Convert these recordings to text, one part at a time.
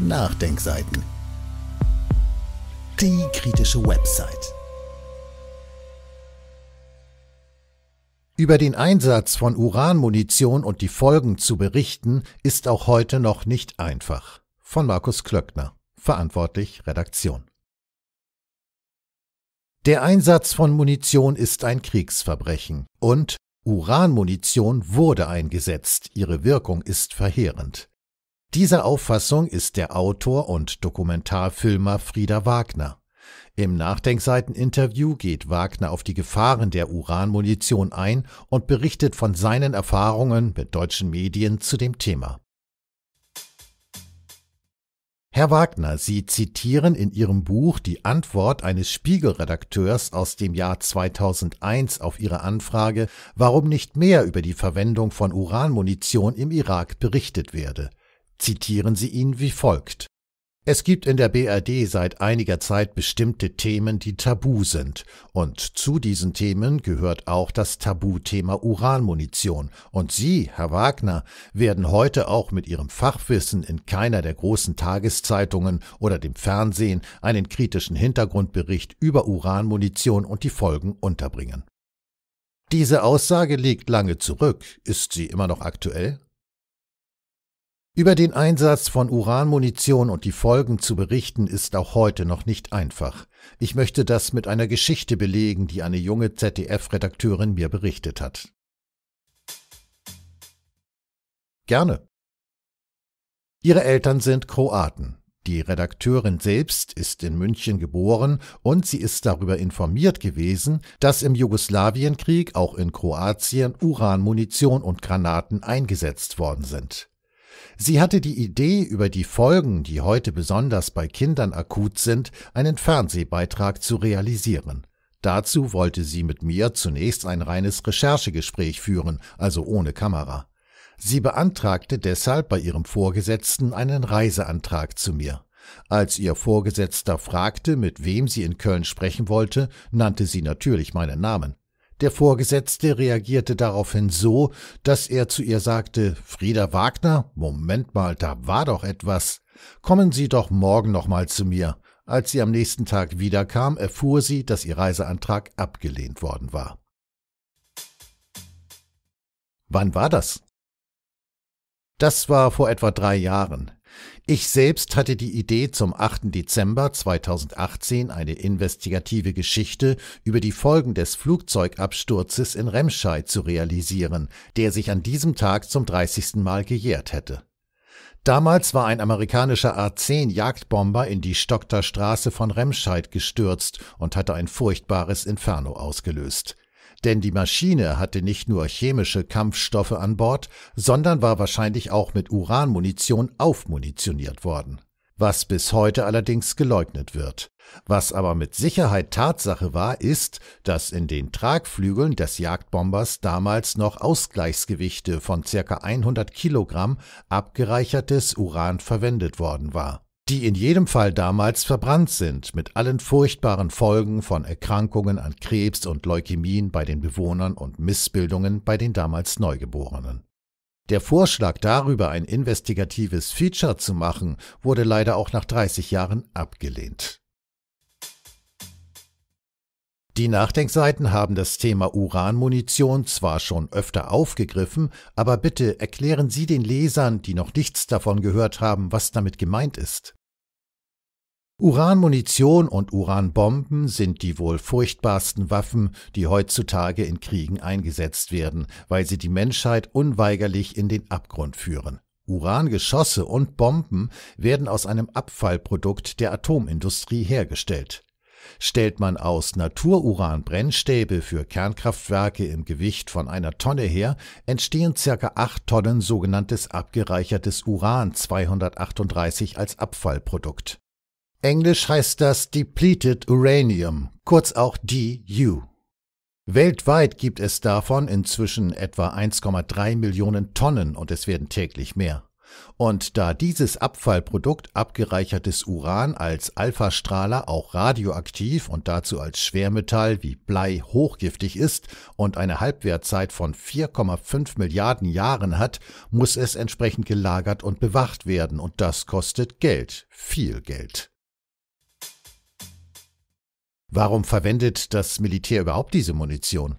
Nachdenkseiten. Die kritische Website. Über den Einsatz von Uranmunition und die Folgen zu berichten, ist auch heute noch nicht einfach. Von Markus Klöckner, verantwortlich Redaktion. Der Einsatz von Munition ist ein Kriegsverbrechen und Uranmunition wurde eingesetzt, ihre Wirkung ist verheerend. Dieser Auffassung ist der Autor und Dokumentarfilmer Frieda Wagner. Im Nachdenkseiten-Interview geht Wagner auf die Gefahren der Uranmunition ein und berichtet von seinen Erfahrungen mit deutschen Medien zu dem Thema. Herr Wagner, Sie zitieren in Ihrem Buch die Antwort eines Spiegelredakteurs aus dem Jahr 2001 auf Ihre Anfrage, warum nicht mehr über die Verwendung von Uranmunition im Irak berichtet werde zitieren sie ihn wie folgt. Es gibt in der BRD seit einiger Zeit bestimmte Themen, die tabu sind. Und zu diesen Themen gehört auch das Tabuthema Uranmunition. Und Sie, Herr Wagner, werden heute auch mit Ihrem Fachwissen in keiner der großen Tageszeitungen oder dem Fernsehen einen kritischen Hintergrundbericht über Uranmunition und die Folgen unterbringen. Diese Aussage liegt lange zurück. Ist sie immer noch aktuell? Über den Einsatz von Uranmunition und die Folgen zu berichten, ist auch heute noch nicht einfach. Ich möchte das mit einer Geschichte belegen, die eine junge ZDF-Redakteurin mir berichtet hat. Gerne. Ihre Eltern sind Kroaten. Die Redakteurin selbst ist in München geboren und sie ist darüber informiert gewesen, dass im Jugoslawienkrieg auch in Kroatien Uranmunition und Granaten eingesetzt worden sind. Sie hatte die Idee, über die Folgen, die heute besonders bei Kindern akut sind, einen Fernsehbeitrag zu realisieren. Dazu wollte sie mit mir zunächst ein reines Recherchegespräch führen, also ohne Kamera. Sie beantragte deshalb bei ihrem Vorgesetzten einen Reiseantrag zu mir. Als ihr Vorgesetzter fragte, mit wem sie in Köln sprechen wollte, nannte sie natürlich meinen Namen. Der Vorgesetzte reagierte daraufhin so, dass er zu ihr sagte, Frieda Wagner, Moment mal, da war doch etwas. Kommen Sie doch morgen nochmal zu mir. Als sie am nächsten Tag wiederkam, erfuhr sie, dass ihr Reiseantrag abgelehnt worden war. Wann war das? Das war vor etwa drei Jahren. Ich selbst hatte die Idee, zum 8. Dezember 2018 eine investigative Geschichte über die Folgen des Flugzeugabsturzes in Remscheid zu realisieren, der sich an diesem Tag zum 30. Mal gejährt hätte. Damals war ein amerikanischer A-10 Jagdbomber in die Stockter Straße von Remscheid gestürzt und hatte ein furchtbares Inferno ausgelöst denn die Maschine hatte nicht nur chemische Kampfstoffe an Bord, sondern war wahrscheinlich auch mit Uranmunition aufmunitioniert worden was bis heute allerdings geleugnet wird. Was aber mit Sicherheit Tatsache war, ist, dass in den Tragflügeln des Jagdbombers damals noch Ausgleichsgewichte von ca. 100 Kilogramm abgereichertes Uran verwendet worden war die in jedem Fall damals verbrannt sind, mit allen furchtbaren Folgen von Erkrankungen an Krebs und Leukämien bei den Bewohnern und Missbildungen bei den damals Neugeborenen. Der Vorschlag darüber, ein investigatives Feature zu machen, wurde leider auch nach 30 Jahren abgelehnt. Die Nachdenkseiten haben das Thema Uranmunition zwar schon öfter aufgegriffen, aber bitte erklären Sie den Lesern, die noch nichts davon gehört haben, was damit gemeint ist. Uranmunition und Uranbomben sind die wohl furchtbarsten Waffen, die heutzutage in Kriegen eingesetzt werden, weil sie die Menschheit unweigerlich in den Abgrund führen. Urangeschosse und Bomben werden aus einem Abfallprodukt der Atomindustrie hergestellt. Stellt man aus Natururan-Brennstäbe für Kernkraftwerke im Gewicht von einer Tonne her, entstehen ca. 8 Tonnen sogenanntes abgereichertes Uran 238 als Abfallprodukt. Englisch heißt das Depleted Uranium, kurz auch DU. Weltweit gibt es davon inzwischen etwa 1,3 Millionen Tonnen und es werden täglich mehr. Und da dieses Abfallprodukt abgereichertes Uran als Alphastrahler auch radioaktiv und dazu als Schwermetall wie Blei hochgiftig ist und eine Halbwertzeit von 4,5 Milliarden Jahren hat, muss es entsprechend gelagert und bewacht werden und das kostet Geld, viel Geld. Warum verwendet das Militär überhaupt diese Munition?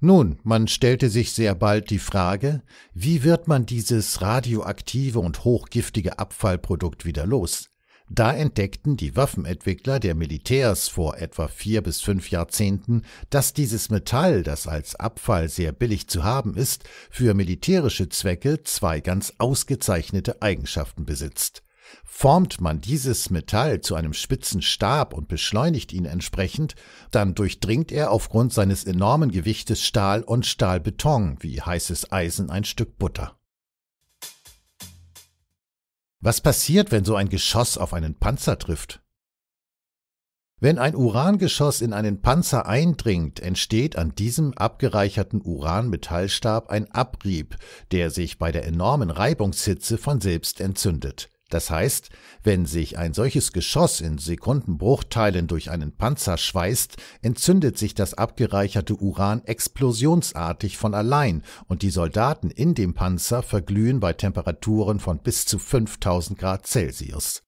Nun, man stellte sich sehr bald die Frage, wie wird man dieses radioaktive und hochgiftige Abfallprodukt wieder los? Da entdeckten die Waffenentwickler der Militärs vor etwa vier bis fünf Jahrzehnten, dass dieses Metall, das als Abfall sehr billig zu haben ist, für militärische Zwecke zwei ganz ausgezeichnete Eigenschaften besitzt. Formt man dieses Metall zu einem spitzen Stab und beschleunigt ihn entsprechend, dann durchdringt er aufgrund seines enormen Gewichtes Stahl und Stahlbeton wie heißes Eisen ein Stück Butter. Was passiert, wenn so ein Geschoss auf einen Panzer trifft? Wenn ein Urangeschoss in einen Panzer eindringt, entsteht an diesem abgereicherten Uranmetallstab ein Abrieb, der sich bei der enormen Reibungshitze von selbst entzündet. Das heißt, wenn sich ein solches Geschoss in Sekundenbruchteilen durch einen Panzer schweißt, entzündet sich das abgereicherte Uran explosionsartig von allein und die Soldaten in dem Panzer verglühen bei Temperaturen von bis zu 5000 Grad Celsius.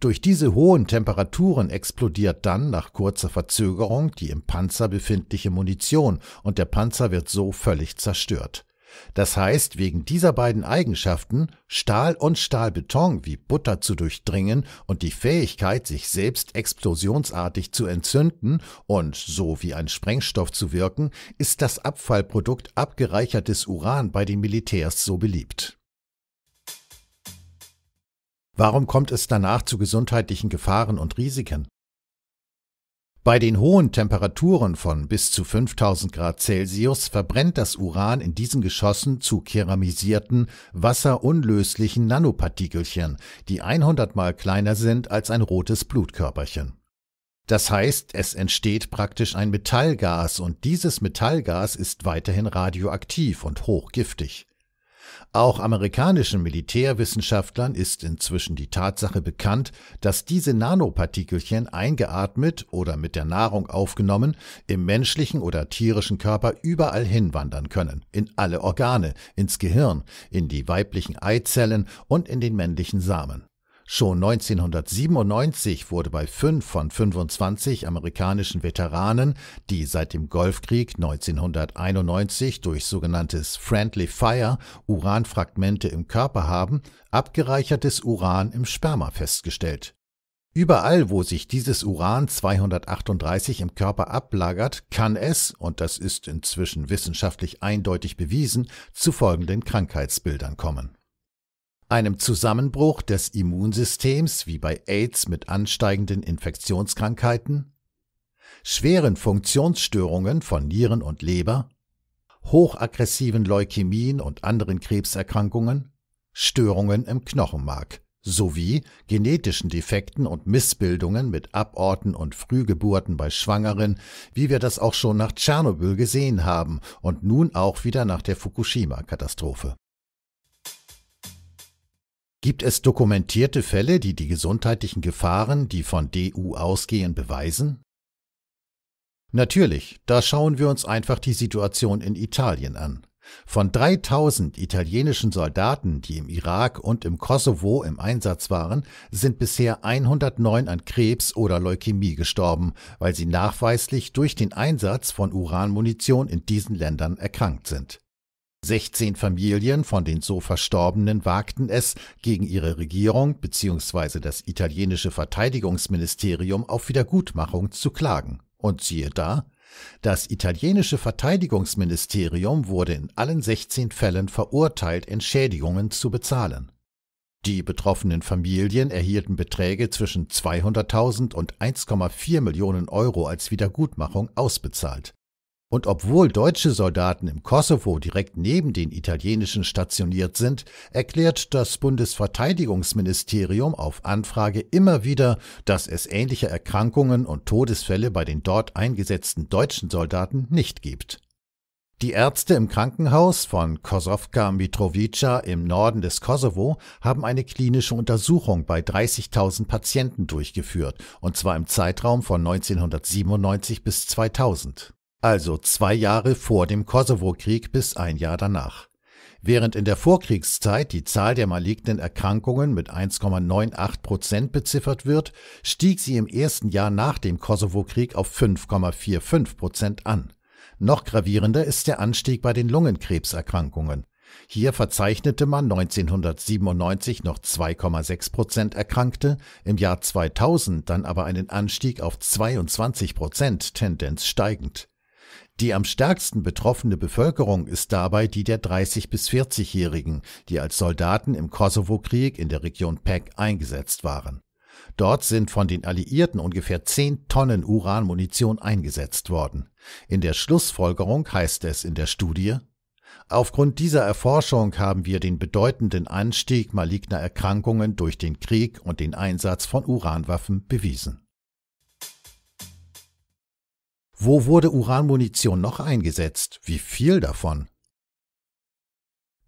Durch diese hohen Temperaturen explodiert dann nach kurzer Verzögerung die im Panzer befindliche Munition und der Panzer wird so völlig zerstört. Das heißt, wegen dieser beiden Eigenschaften, Stahl und Stahlbeton wie Butter zu durchdringen und die Fähigkeit, sich selbst explosionsartig zu entzünden und so wie ein Sprengstoff zu wirken, ist das Abfallprodukt abgereichertes Uran bei den Militärs so beliebt. Warum kommt es danach zu gesundheitlichen Gefahren und Risiken? Bei den hohen Temperaturen von bis zu 5000 Grad Celsius verbrennt das Uran in diesen Geschossen zu keramisierten, wasserunlöslichen Nanopartikelchen, die 100 mal kleiner sind als ein rotes Blutkörperchen. Das heißt, es entsteht praktisch ein Metallgas und dieses Metallgas ist weiterhin radioaktiv und hochgiftig. Auch amerikanischen Militärwissenschaftlern ist inzwischen die Tatsache bekannt, dass diese Nanopartikelchen eingeatmet oder mit der Nahrung aufgenommen im menschlichen oder tierischen Körper überall hinwandern können, in alle Organe, ins Gehirn, in die weiblichen Eizellen und in den männlichen Samen. Schon 1997 wurde bei fünf von 25 amerikanischen Veteranen, die seit dem Golfkrieg 1991 durch sogenanntes Friendly Fire Uranfragmente im Körper haben, abgereichertes Uran im Sperma festgestellt. Überall, wo sich dieses Uran 238 im Körper ablagert, kann es, und das ist inzwischen wissenschaftlich eindeutig bewiesen, zu folgenden Krankheitsbildern kommen einem Zusammenbruch des Immunsystems wie bei AIDS mit ansteigenden Infektionskrankheiten, schweren Funktionsstörungen von Nieren und Leber, hochaggressiven Leukämien und anderen Krebserkrankungen, Störungen im Knochenmark sowie genetischen Defekten und Missbildungen mit Aborten und Frühgeburten bei Schwangeren, wie wir das auch schon nach Tschernobyl gesehen haben und nun auch wieder nach der Fukushima-Katastrophe. Gibt es dokumentierte Fälle, die die gesundheitlichen Gefahren, die von DU ausgehen, beweisen? Natürlich, da schauen wir uns einfach die Situation in Italien an. Von 3000 italienischen Soldaten, die im Irak und im Kosovo im Einsatz waren, sind bisher 109 an Krebs oder Leukämie gestorben, weil sie nachweislich durch den Einsatz von Uranmunition in diesen Ländern erkrankt sind. 16 Familien von den so Verstorbenen wagten es, gegen ihre Regierung bzw. das italienische Verteidigungsministerium auf Wiedergutmachung zu klagen. Und siehe da, das italienische Verteidigungsministerium wurde in allen 16 Fällen verurteilt, Entschädigungen zu bezahlen. Die betroffenen Familien erhielten Beträge zwischen 200.000 und 1,4 Millionen Euro als Wiedergutmachung ausbezahlt. Und obwohl deutsche Soldaten im Kosovo direkt neben den italienischen stationiert sind, erklärt das Bundesverteidigungsministerium auf Anfrage immer wieder, dass es ähnliche Erkrankungen und Todesfälle bei den dort eingesetzten deutschen Soldaten nicht gibt. Die Ärzte im Krankenhaus von Kosovka Mitrovica im Norden des Kosovo haben eine klinische Untersuchung bei 30.000 Patienten durchgeführt, und zwar im Zeitraum von 1997 bis 2000 also zwei Jahre vor dem Kosovo-Krieg bis ein Jahr danach. Während in der Vorkriegszeit die Zahl der malignen Erkrankungen mit 1,98 Prozent beziffert wird, stieg sie im ersten Jahr nach dem Kosovo-Krieg auf 5,45 Prozent an. Noch gravierender ist der Anstieg bei den Lungenkrebserkrankungen. Hier verzeichnete man 1997 noch 2,6 Prozent Erkrankte, im Jahr 2000 dann aber einen Anstieg auf 22 Prozent, Tendenz steigend. Die am stärksten betroffene Bevölkerung ist dabei die der 30- bis 40-Jährigen, die als Soldaten im Kosovo-Krieg in der Region PEC eingesetzt waren. Dort sind von den Alliierten ungefähr 10 Tonnen Uranmunition eingesetzt worden. In der Schlussfolgerung heißt es in der Studie, Aufgrund dieser Erforschung haben wir den bedeutenden Anstieg maligner Erkrankungen durch den Krieg und den Einsatz von Uranwaffen bewiesen. Wo wurde Uranmunition noch eingesetzt? Wie viel davon?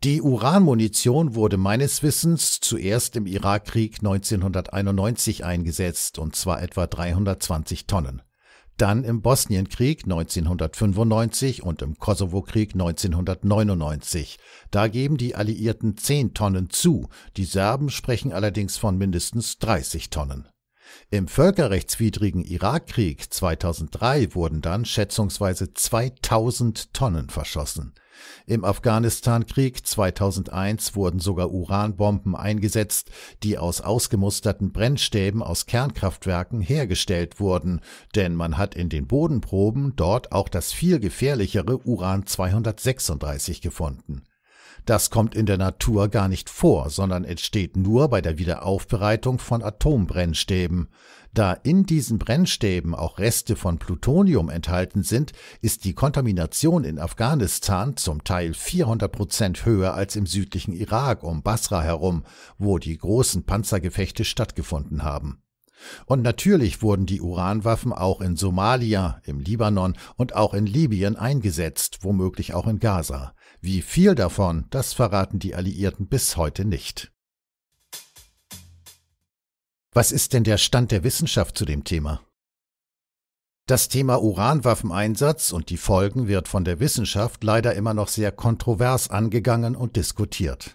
Die Uranmunition wurde meines Wissens zuerst im Irakkrieg 1991 eingesetzt, und zwar etwa 320 Tonnen. Dann im Bosnienkrieg 1995 und im Kosovokrieg 1999. Da geben die Alliierten 10 Tonnen zu, die Serben sprechen allerdings von mindestens 30 Tonnen. Im völkerrechtswidrigen Irakkrieg 2003 wurden dann schätzungsweise 2000 Tonnen verschossen. Im Afghanistan-Krieg 2001 wurden sogar Uranbomben eingesetzt, die aus ausgemusterten Brennstäben aus Kernkraftwerken hergestellt wurden, denn man hat in den Bodenproben dort auch das viel gefährlichere Uran-236 gefunden. Das kommt in der Natur gar nicht vor, sondern entsteht nur bei der Wiederaufbereitung von Atombrennstäben. Da in diesen Brennstäben auch Reste von Plutonium enthalten sind, ist die Kontamination in Afghanistan zum Teil 400 Prozent höher als im südlichen Irak um Basra herum, wo die großen Panzergefechte stattgefunden haben. Und natürlich wurden die Uranwaffen auch in Somalia, im Libanon und auch in Libyen eingesetzt, womöglich auch in Gaza. Wie viel davon, das verraten die Alliierten bis heute nicht. Was ist denn der Stand der Wissenschaft zu dem Thema? Das Thema Uranwaffeneinsatz und die Folgen wird von der Wissenschaft leider immer noch sehr kontrovers angegangen und diskutiert.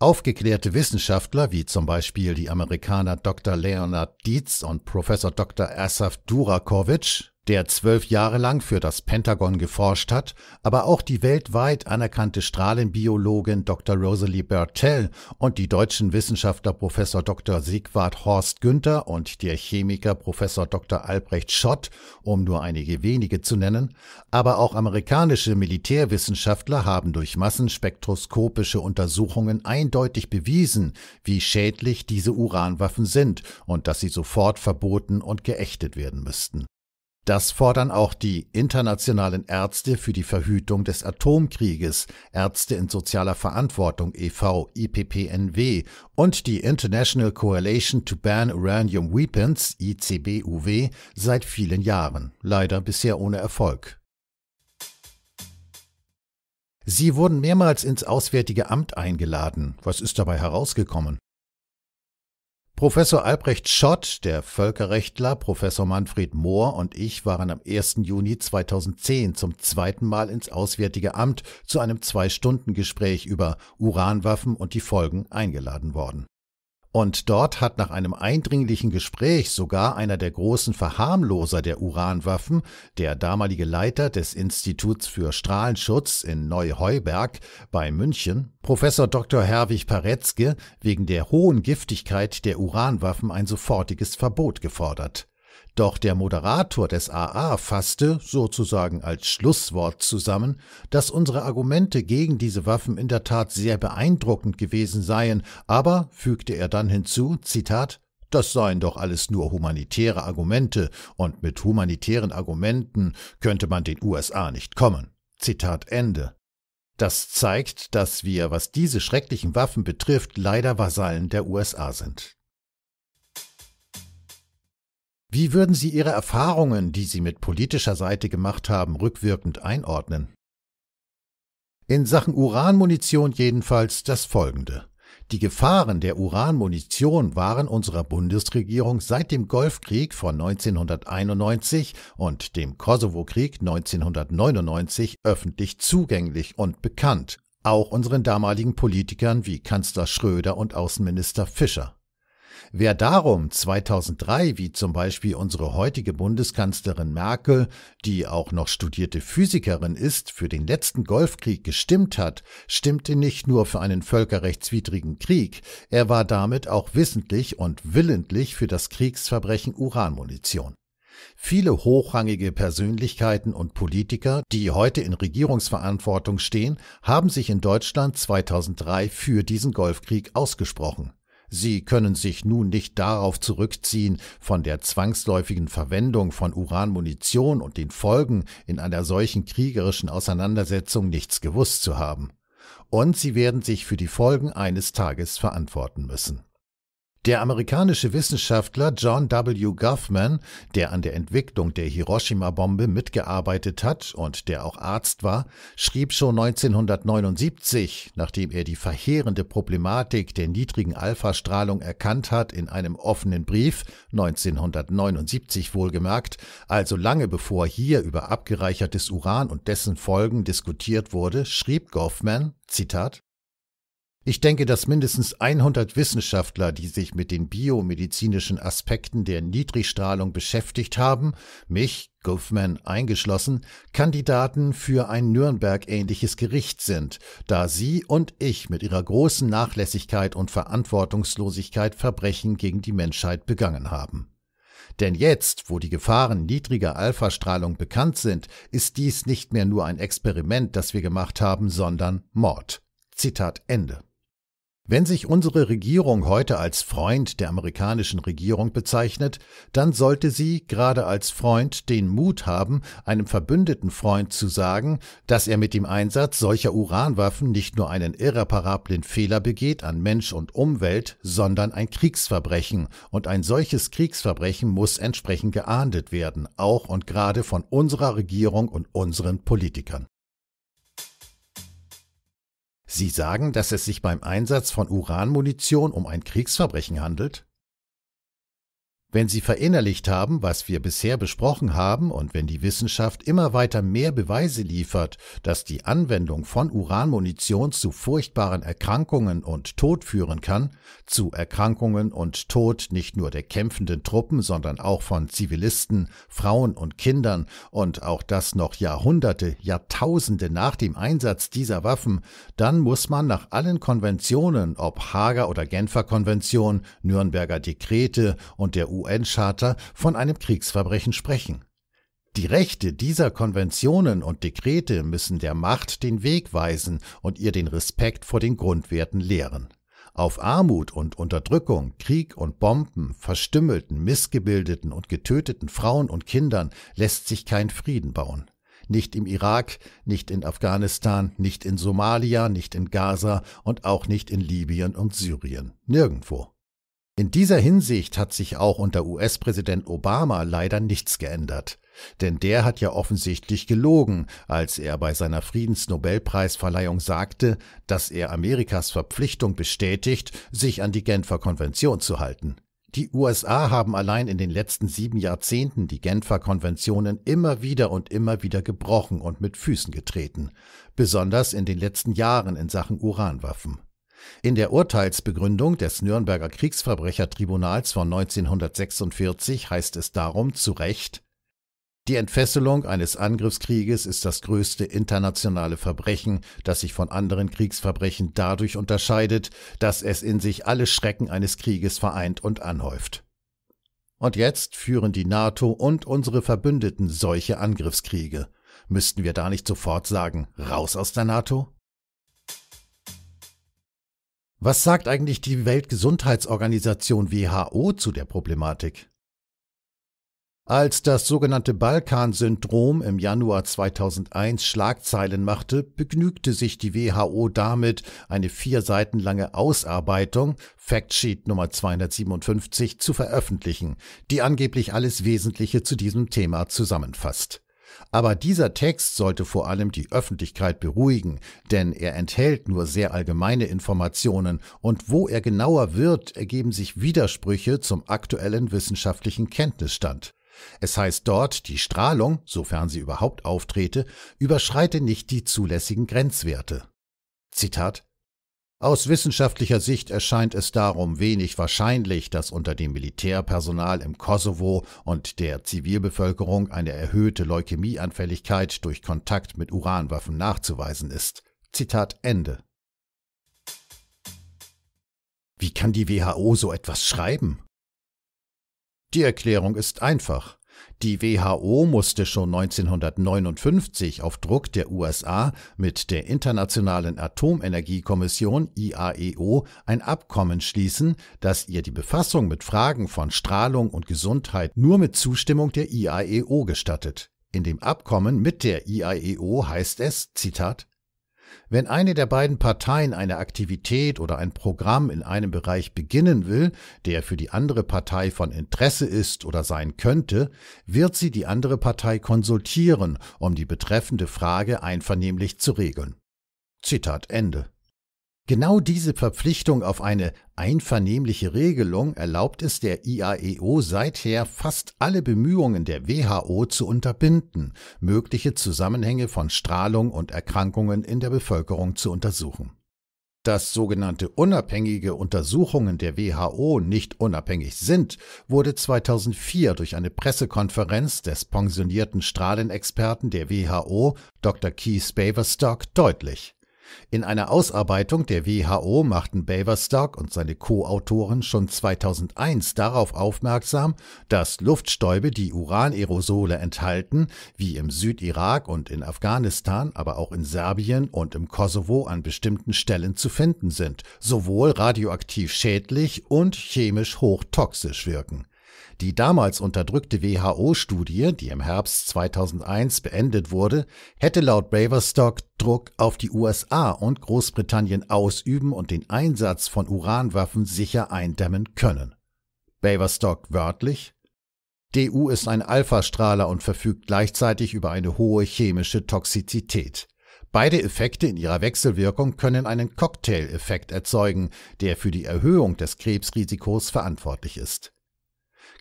Aufgeklärte Wissenschaftler wie zum Beispiel die Amerikaner Dr. Leonard Dietz und Professor Dr. Asaf Durakovic der zwölf Jahre lang für das Pentagon geforscht hat, aber auch die weltweit anerkannte Strahlenbiologin Dr. Rosalie Bertell und die deutschen Wissenschaftler Prof. Dr. Siegwart Horst Günther und der Chemiker Prof. Dr. Albrecht Schott, um nur einige wenige zu nennen, aber auch amerikanische Militärwissenschaftler haben durch massenspektroskopische Untersuchungen eindeutig bewiesen, wie schädlich diese Uranwaffen sind und dass sie sofort verboten und geächtet werden müssten. Das fordern auch die Internationalen Ärzte für die Verhütung des Atomkrieges, Ärzte in sozialer Verantwortung e.V., IPPNW und die International Coalition to Ban Uranium Weapons, ICBUW, seit vielen Jahren, leider bisher ohne Erfolg. Sie wurden mehrmals ins Auswärtige Amt eingeladen. Was ist dabei herausgekommen? Professor Albrecht Schott, der Völkerrechtler, Professor Manfred Mohr und ich waren am 1. Juni 2010 zum zweiten Mal ins Auswärtige Amt zu einem Zwei-Stunden-Gespräch über Uranwaffen und die Folgen eingeladen worden und dort hat nach einem eindringlichen Gespräch sogar einer der großen Verharmloser der Uranwaffen, der damalige Leiter des Instituts für Strahlenschutz in Neuheuberg bei München, Professor Dr. Herwig Paretzke, wegen der hohen Giftigkeit der Uranwaffen ein sofortiges Verbot gefordert. Doch der Moderator des AA fasste, sozusagen als Schlusswort zusammen, dass unsere Argumente gegen diese Waffen in der Tat sehr beeindruckend gewesen seien, aber, fügte er dann hinzu, Zitat, das seien doch alles nur humanitäre Argumente, und mit humanitären Argumenten könnte man den USA nicht kommen. Zitat Ende. Das zeigt, dass wir, was diese schrecklichen Waffen betrifft, leider Vasallen der USA sind. Wie würden Sie Ihre Erfahrungen, die Sie mit politischer Seite gemacht haben, rückwirkend einordnen? In Sachen Uranmunition jedenfalls das Folgende. Die Gefahren der Uranmunition waren unserer Bundesregierung seit dem Golfkrieg von 1991 und dem Kosovo-Krieg 1999 öffentlich zugänglich und bekannt, auch unseren damaligen Politikern wie Kanzler Schröder und Außenminister Fischer. Wer darum 2003, wie zum Beispiel unsere heutige Bundeskanzlerin Merkel, die auch noch studierte Physikerin ist, für den letzten Golfkrieg gestimmt hat, stimmte nicht nur für einen völkerrechtswidrigen Krieg, er war damit auch wissentlich und willentlich für das Kriegsverbrechen Uranmunition. Viele hochrangige Persönlichkeiten und Politiker, die heute in Regierungsverantwortung stehen, haben sich in Deutschland 2003 für diesen Golfkrieg ausgesprochen. Sie können sich nun nicht darauf zurückziehen, von der zwangsläufigen Verwendung von Uranmunition und den Folgen in einer solchen kriegerischen Auseinandersetzung nichts gewusst zu haben. Und sie werden sich für die Folgen eines Tages verantworten müssen. Der amerikanische Wissenschaftler John W. Guffman, der an der Entwicklung der Hiroshima-Bombe mitgearbeitet hat und der auch Arzt war, schrieb schon 1979, nachdem er die verheerende Problematik der niedrigen Alpha-Strahlung erkannt hat, in einem offenen Brief, 1979 wohlgemerkt, also lange bevor hier über abgereichertes Uran und dessen Folgen diskutiert wurde, schrieb Goffman, Zitat, ich denke, dass mindestens 100 Wissenschaftler, die sich mit den biomedizinischen Aspekten der Niedrigstrahlung beschäftigt haben, mich, Goffman eingeschlossen, Kandidaten für ein Nürnberg-ähnliches Gericht sind, da sie und ich mit ihrer großen Nachlässigkeit und Verantwortungslosigkeit Verbrechen gegen die Menschheit begangen haben. Denn jetzt, wo die Gefahren niedriger Alphastrahlung bekannt sind, ist dies nicht mehr nur ein Experiment, das wir gemacht haben, sondern Mord. Zitat Ende. Wenn sich unsere Regierung heute als Freund der amerikanischen Regierung bezeichnet, dann sollte sie gerade als Freund den Mut haben, einem verbündeten Freund zu sagen, dass er mit dem Einsatz solcher Uranwaffen nicht nur einen irreparablen Fehler begeht an Mensch und Umwelt, sondern ein Kriegsverbrechen, und ein solches Kriegsverbrechen muss entsprechend geahndet werden, auch und gerade von unserer Regierung und unseren Politikern. Sie sagen, dass es sich beim Einsatz von Uranmunition um ein Kriegsverbrechen handelt? Wenn Sie verinnerlicht haben, was wir bisher besprochen haben, und wenn die Wissenschaft immer weiter mehr Beweise liefert, dass die Anwendung von Uranmunition zu furchtbaren Erkrankungen und Tod führen kann, zu Erkrankungen und Tod nicht nur der kämpfenden Truppen, sondern auch von Zivilisten, Frauen und Kindern, und auch das noch Jahrhunderte, Jahrtausende nach dem Einsatz dieser Waffen, dann muss man nach allen Konventionen, ob Hager oder Genfer Konvention, Nürnberger Dekrete und der UN-Charta von einem Kriegsverbrechen sprechen. Die Rechte dieser Konventionen und Dekrete müssen der Macht den Weg weisen und ihr den Respekt vor den Grundwerten lehren. Auf Armut und Unterdrückung, Krieg und Bomben, verstümmelten, missgebildeten und getöteten Frauen und Kindern lässt sich kein Frieden bauen. Nicht im Irak, nicht in Afghanistan, nicht in Somalia, nicht in Gaza und auch nicht in Libyen und Syrien. Nirgendwo. In dieser Hinsicht hat sich auch unter US-Präsident Obama leider nichts geändert. Denn der hat ja offensichtlich gelogen, als er bei seiner Friedensnobelpreisverleihung sagte, dass er Amerikas Verpflichtung bestätigt, sich an die Genfer Konvention zu halten. Die USA haben allein in den letzten sieben Jahrzehnten die Genfer Konventionen immer wieder und immer wieder gebrochen und mit Füßen getreten, besonders in den letzten Jahren in Sachen Uranwaffen. In der Urteilsbegründung des Nürnberger Kriegsverbrechertribunals von 1946 heißt es darum zu Recht, die Entfesselung eines Angriffskrieges ist das größte internationale Verbrechen, das sich von anderen Kriegsverbrechen dadurch unterscheidet, dass es in sich alle Schrecken eines Krieges vereint und anhäuft. Und jetzt führen die NATO und unsere Verbündeten solche Angriffskriege. Müssten wir da nicht sofort sagen, raus aus der NATO? Was sagt eigentlich die Weltgesundheitsorganisation WHO zu der Problematik? Als das sogenannte Balkan-Syndrom im Januar 2001 Schlagzeilen machte, begnügte sich die WHO damit, eine vier Seiten lange Ausarbeitung, Factsheet Nummer 257, zu veröffentlichen, die angeblich alles Wesentliche zu diesem Thema zusammenfasst. Aber dieser Text sollte vor allem die Öffentlichkeit beruhigen, denn er enthält nur sehr allgemeine Informationen und wo er genauer wird, ergeben sich Widersprüche zum aktuellen wissenschaftlichen Kenntnisstand. Es heißt dort, die Strahlung, sofern sie überhaupt auftrete, überschreite nicht die zulässigen Grenzwerte. Zitat aus wissenschaftlicher Sicht erscheint es darum wenig wahrscheinlich, dass unter dem Militärpersonal im Kosovo und der Zivilbevölkerung eine erhöhte Leukämieanfälligkeit durch Kontakt mit Uranwaffen nachzuweisen ist. Zitat Ende. Wie kann die WHO so etwas schreiben? Die Erklärung ist einfach. Die WHO musste schon 1959 auf Druck der USA mit der Internationalen Atomenergiekommission IAEO ein Abkommen schließen, das ihr die Befassung mit Fragen von Strahlung und Gesundheit nur mit Zustimmung der IAEO gestattet. In dem Abkommen mit der IAEO heißt es, Zitat, wenn eine der beiden Parteien eine Aktivität oder ein Programm in einem Bereich beginnen will, der für die andere Partei von Interesse ist oder sein könnte, wird sie die andere Partei konsultieren, um die betreffende Frage einvernehmlich zu regeln. Zitat Ende. Genau diese Verpflichtung auf eine einvernehmliche Regelung erlaubt es der IAEO seither fast alle Bemühungen der WHO zu unterbinden, mögliche Zusammenhänge von Strahlung und Erkrankungen in der Bevölkerung zu untersuchen. Dass sogenannte unabhängige Untersuchungen der WHO nicht unabhängig sind, wurde 2004 durch eine Pressekonferenz des pensionierten Strahlenexperten der WHO, Dr. Keith Baverstock, deutlich. In einer Ausarbeitung der WHO machten Baverstock und seine Co-Autoren schon 2001 darauf aufmerksam, dass Luftstäube, die Uranerosole enthalten, wie im Südirak und in Afghanistan, aber auch in Serbien und im Kosovo an bestimmten Stellen zu finden sind, sowohl radioaktiv schädlich und chemisch hochtoxisch wirken. Die damals unterdrückte WHO-Studie, die im Herbst 2001 beendet wurde, hätte laut Braverstock Druck auf die USA und Großbritannien ausüben und den Einsatz von Uranwaffen sicher eindämmen können. Braverstock wörtlich DU e ist ein Alphastrahler und verfügt gleichzeitig über eine hohe chemische Toxizität. Beide Effekte in ihrer Wechselwirkung können einen Cocktail-Effekt erzeugen, der für die Erhöhung des Krebsrisikos verantwortlich ist.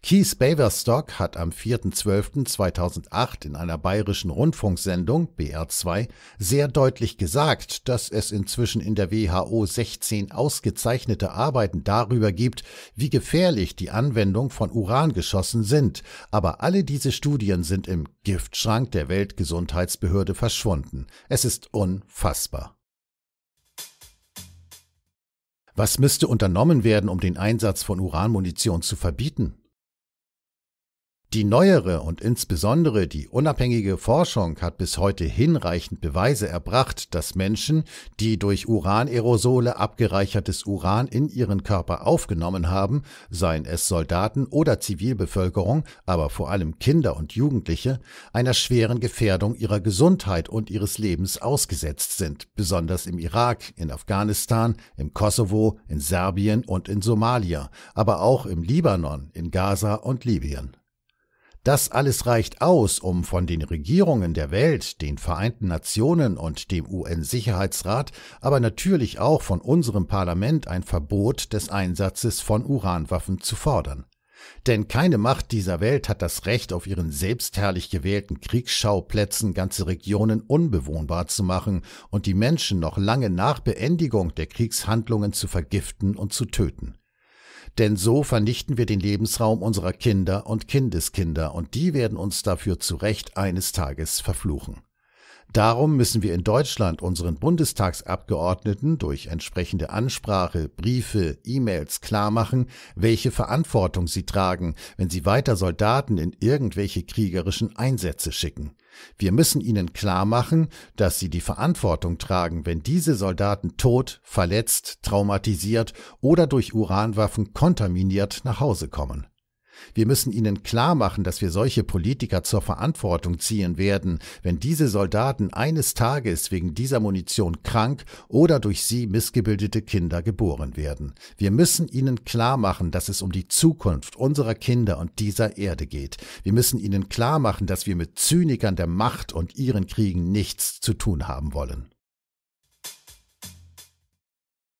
Keith Baverstock hat am 4.12.2008 in einer bayerischen Rundfunksendung BR2 sehr deutlich gesagt, dass es inzwischen in der WHO 16 ausgezeichnete Arbeiten darüber gibt, wie gefährlich die Anwendung von Urangeschossen sind, aber alle diese Studien sind im Giftschrank der Weltgesundheitsbehörde verschwunden. Es ist unfassbar. Was müsste unternommen werden, um den Einsatz von Uranmunition zu verbieten? Die neuere und insbesondere die unabhängige Forschung hat bis heute hinreichend Beweise erbracht, dass Menschen, die durch Uranerosole abgereichertes Uran in ihren Körper aufgenommen haben, seien es Soldaten oder Zivilbevölkerung, aber vor allem Kinder und Jugendliche, einer schweren Gefährdung ihrer Gesundheit und ihres Lebens ausgesetzt sind, besonders im Irak, in Afghanistan, im Kosovo, in Serbien und in Somalia, aber auch im Libanon, in Gaza und Libyen. Das alles reicht aus, um von den Regierungen der Welt, den Vereinten Nationen und dem UN-Sicherheitsrat, aber natürlich auch von unserem Parlament ein Verbot des Einsatzes von Uranwaffen zu fordern. Denn keine Macht dieser Welt hat das Recht, auf ihren selbstherrlich gewählten Kriegsschauplätzen ganze Regionen unbewohnbar zu machen und die Menschen noch lange nach Beendigung der Kriegshandlungen zu vergiften und zu töten denn so vernichten wir den Lebensraum unserer Kinder und Kindeskinder, und die werden uns dafür zu Recht eines Tages verfluchen. Darum müssen wir in Deutschland unseren Bundestagsabgeordneten durch entsprechende Ansprache, Briefe, E-Mails klarmachen, welche Verantwortung sie tragen, wenn sie weiter Soldaten in irgendwelche kriegerischen Einsätze schicken. Wir müssen ihnen klar machen, dass sie die Verantwortung tragen, wenn diese Soldaten tot, verletzt, traumatisiert oder durch Uranwaffen kontaminiert nach Hause kommen. Wir müssen ihnen klar machen, dass wir solche Politiker zur Verantwortung ziehen werden, wenn diese Soldaten eines Tages wegen dieser Munition krank oder durch sie missgebildete Kinder geboren werden. Wir müssen ihnen klar machen, dass es um die Zukunft unserer Kinder und dieser Erde geht. Wir müssen ihnen klar machen, dass wir mit Zynikern der Macht und ihren Kriegen nichts zu tun haben wollen.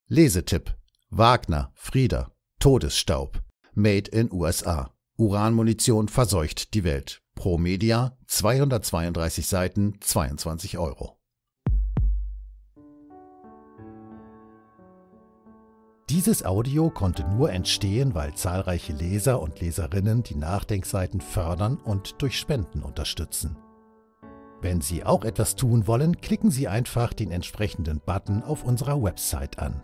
Lesetipp Wagner, Frieder, Todesstaub. Made in USA. Uranmunition verseucht die Welt. Pro Media 232 Seiten, 22 Euro. Dieses Audio konnte nur entstehen, weil zahlreiche Leser und Leserinnen die Nachdenkseiten fördern und durch Spenden unterstützen. Wenn Sie auch etwas tun wollen, klicken Sie einfach den entsprechenden Button auf unserer Website an.